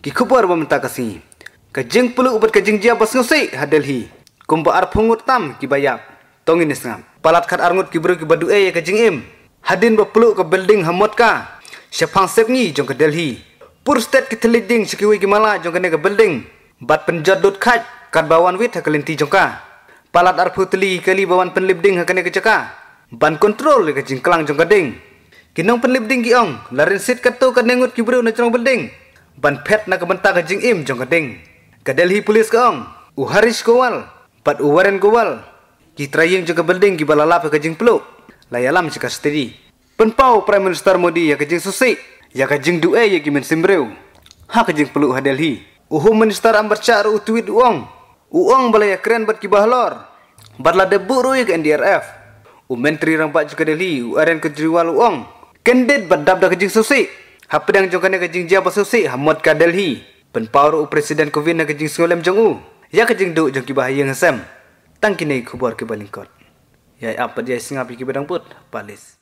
ki meminta kasih. ta kasi ka jing pulu ubat ka jia bas ngusai hadel kumba ar phungut tam ki tongin nisngam palat khat arngut ki kibadu ki badu ya e ka im hadin ba ke building hamot ka syafang sep jong ke delhi pur state ki ding sikiwi ki jong kene ke building bat penjat dot khat kat bawan wit ha jongka. jong ka palat ar phutli kali bawan penlip ding ha kane ban kontrol ka jing kelang jong ka ding kinong penlip ding ki ong larin sit katu ka nengut ki bru na building ban pet na kabenta ka jing im jong kading kadel pulis ka ong uharis kowal pat uwaren kowal ki traying jong kabelding ki balalap ka jing pelu layalam si kastedi penpau prime minister modi ya ka jing susi ya ka jing ya ki simbreu. ha ka jing pelu hadel uhu minister ambar car utuit uong uong balaya keren bat ki bahlor barla debu ruik NDRF u menteri rang pat jong kadeli u aren kejriwal uong kendit badab da ka jing susi Hapedang jong kana kajing jia basu si hamot ka Delhi. Penpaur presiden Covid na kajing sulem jong u. Ya kajing du jong kibah yang sem. Tangkini kini kubor ke balingkot. Ya apa dia singapi ke bedang put? Palis.